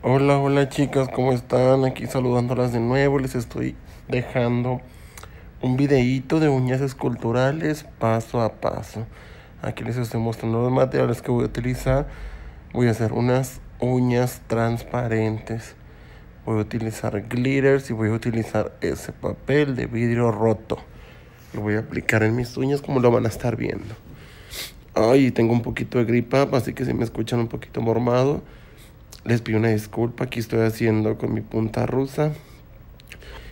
Hola, hola chicas, ¿cómo están? Aquí saludándolas de nuevo. Les estoy dejando un videíto de uñas esculturales paso a paso. Aquí les estoy mostrando los materiales que voy a utilizar. Voy a hacer unas uñas transparentes. Voy a utilizar glitters y voy a utilizar ese papel de vidrio roto. Lo voy a aplicar en mis uñas como lo van a estar viendo. Ay, tengo un poquito de gripa, así que si me escuchan un poquito mormado les pido una disculpa, aquí estoy haciendo con mi punta rusa,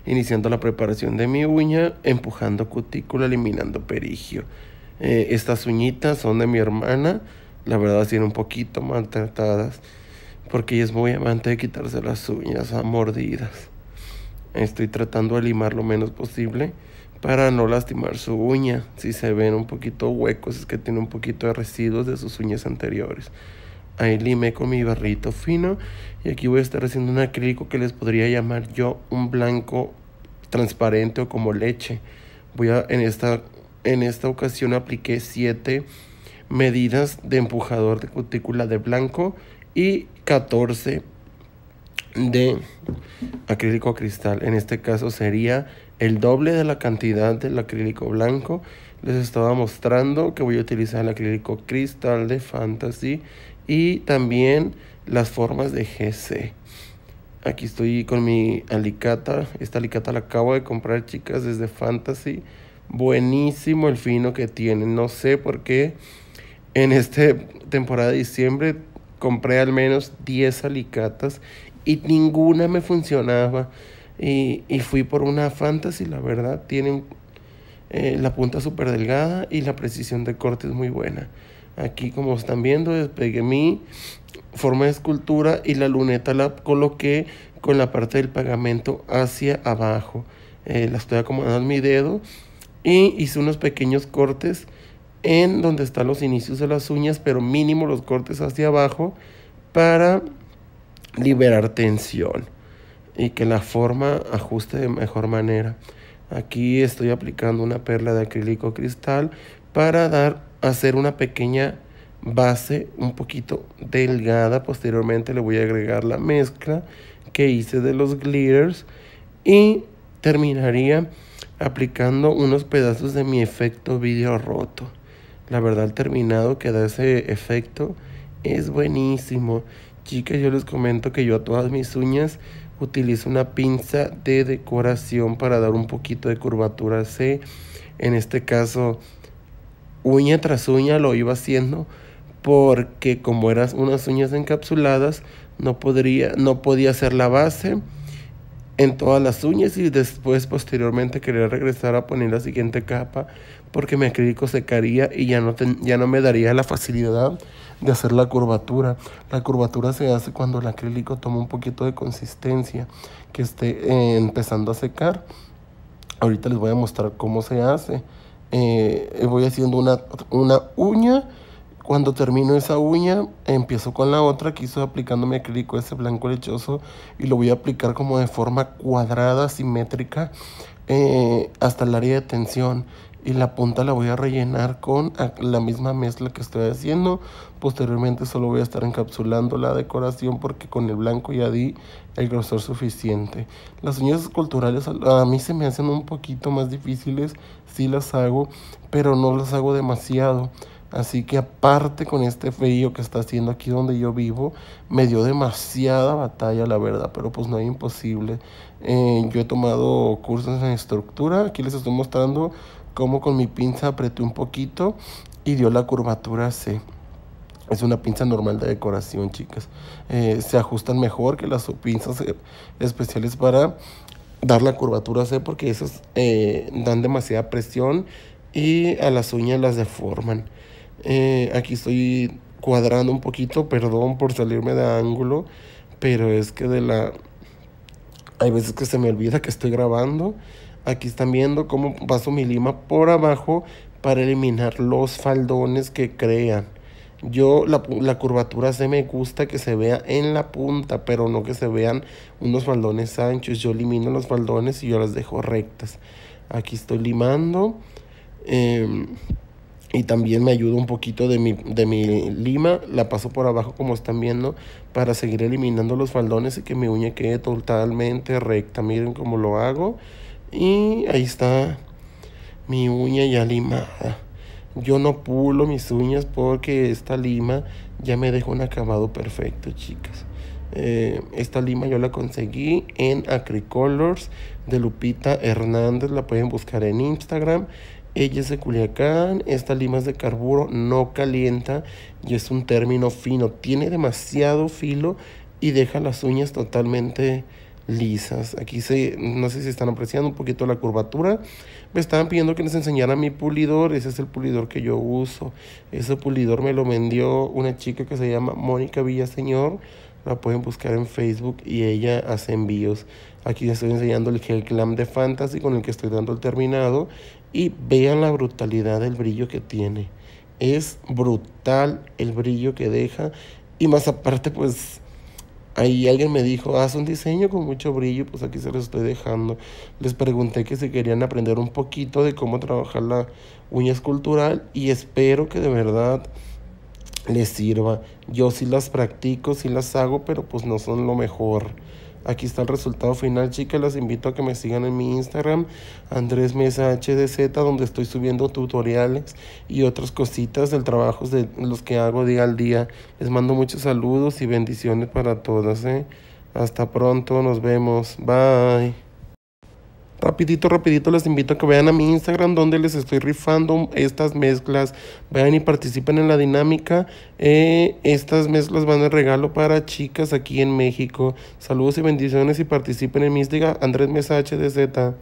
iniciando la preparación de mi uña, empujando cutícula, eliminando perigio. Eh, estas uñitas son de mi hermana, la verdad, tienen un poquito maltratadas, porque ella es muy amante de quitarse las uñas a mordidas. Estoy tratando de limar lo menos posible para no lastimar su uña. Si se ven un poquito huecos, es que tiene un poquito de residuos de sus uñas anteriores. Ahí limé con mi barrito fino y aquí voy a estar haciendo un acrílico que les podría llamar yo un blanco transparente o como leche. Voy a, en esta, en esta ocasión apliqué 7 medidas de empujador de cutícula de blanco y 14 de acrílico cristal. En este caso sería el doble de la cantidad del acrílico blanco. Les estaba mostrando que voy a utilizar el acrílico cristal de Fantasy y también las formas de GC. Aquí estoy con mi alicata. Esta alicata la acabo de comprar, chicas, desde Fantasy. Buenísimo el fino que tiene No sé por qué en esta temporada de diciembre compré al menos 10 alicatas y ninguna me funcionaba. Y, fui por una Fantasy, la verdad. Tienen eh, la punta súper delgada y la precisión de corte es muy buena. Aquí como están viendo, despegué mi forma de escultura y la luneta la coloqué con la parte del pegamento hacia abajo. Eh, la estoy acomodando en mi dedo y hice unos pequeños cortes en donde están los inicios de las uñas, pero mínimo los cortes hacia abajo para liberar tensión y que la forma ajuste de mejor manera. Aquí estoy aplicando una perla de acrílico cristal para dar, hacer una pequeña base un poquito delgada. Posteriormente le voy a agregar la mezcla que hice de los glitters y terminaría aplicando unos pedazos de mi efecto video roto. La verdad, el terminado que da ese efecto es buenísimo. Chicas, yo les comento que yo a todas mis uñas utilizo una pinza de decoración para dar un poquito de curvatura C. En este caso, uña tras uña lo iba haciendo porque como eran unas uñas encapsuladas, no, podría, no podía hacer la base en todas las uñas y después posteriormente quería regresar a poner la siguiente capa porque mi acrílico secaría y ya no, ya no me daría la facilidad de hacer la curvatura. La curvatura se hace cuando el acrílico toma un poquito de consistencia que esté eh, empezando a secar. Ahorita les voy a mostrar cómo se hace. Eh, voy haciendo una, uña. Cuando termino esa uña, empiezo con la otra, que hizo aplicándome acrílico ese blanco lechoso, y lo voy a aplicar como de forma cuadrada, simétrica, eh, hasta el área de tensión y la punta la voy a rellenar con la misma mezcla que estoy haciendo. Posteriormente solo voy a estar encapsulando la decoración porque con el blanco ya di el grosor suficiente. Las uñas esculturales a mí se me hacen un poquito más difíciles, Si las hago, pero no las hago demasiado. Así que aparte con este frío que está haciendo aquí donde yo vivo, me dio demasiada batalla, la verdad, pero pues no hay imposible. Eh, yo he tomado cursos en estructura, aquí les estoy mostrando como con mi pinza apreté un poquito y dio la curvatura C. Es una pinza normal de decoración, chicas. Eh, se ajustan mejor que las pinzas eh, especiales para dar la curvatura C porque esas eh, dan demasiada presión y a las uñas las deforman. aquí estoy cuadrando un poquito, perdón por salirme de ángulo, pero es que de la... Hay veces que se me olvida que estoy grabando Aquí están viendo cómo paso mi lima por abajo para eliminar los faldones que crean. Yo la, curvatura se me gusta que se vea en la punta, pero no que se vean unos faldones anchos. Yo elimino los faldones y yo las dejo rectas. Aquí estoy limando. Em, y también me ayuda un poquito de mi, de mi lima. La paso por abajo como están viendo para seguir eliminando los faldones y que mi uña quede totalmente recta. Miren cómo lo hago. Y ahí está mi uña ya limada. Yo no pulo mis uñas porque esta lima ya me dejó un acabado perfecto, chicas. Eh, esta lima yo la conseguí en Acricolors de Lupita Hernández. La pueden buscar en Instagram. Ella es de Culiacán. Esta lima es de carburo, no calienta y es un término fino. Tiene demasiado filo y deja las uñas totalmente lisas. Aquí se, no sé si están apreciando un poquito la curvatura. Me estaban pidiendo que les enseñara mi pulidor. Ese es el pulidor que yo uso. Ese pulidor me lo vendió una chica que se llama Mónica Villaseñor. La pueden buscar en Facebook y ella hace envíos. Aquí les estoy enseñando el gel clam de Fantasy con el que estoy dando el terminado. Y vean la brutalidad del brillo que tiene. Es brutal el brillo que deja. Y más aparte, pues Ahí alguien me dijo, haz un diseño con mucho brillo, pues aquí se los estoy dejando. Les pregunté que si querían aprender un poquito de cómo trabajar la uña escultural y espero que de verdad les sirva. Yo sí las practico, sí las hago, pero pues no son lo mejor. Aquí está el resultado final, chicas. Las invito a que me sigan en mi Instagram, Andrés Mesa HDZ, donde estoy subiendo tutoriales y otras cositas del trabajo de los que hago día al día. Les mando muchos saludos y bendiciones para todas. ¿eh? Hasta pronto, nos vemos. Bye. Rapidito, rapidito les invito a que vean a mi Instagram donde les estoy rifando estas mezclas. Vean y participen en la dinámica. Eh, estas mezclas van de regalo para chicas aquí en México. Saludos y bendiciones y participen en mi Instagram Andrés Mesa HDZ.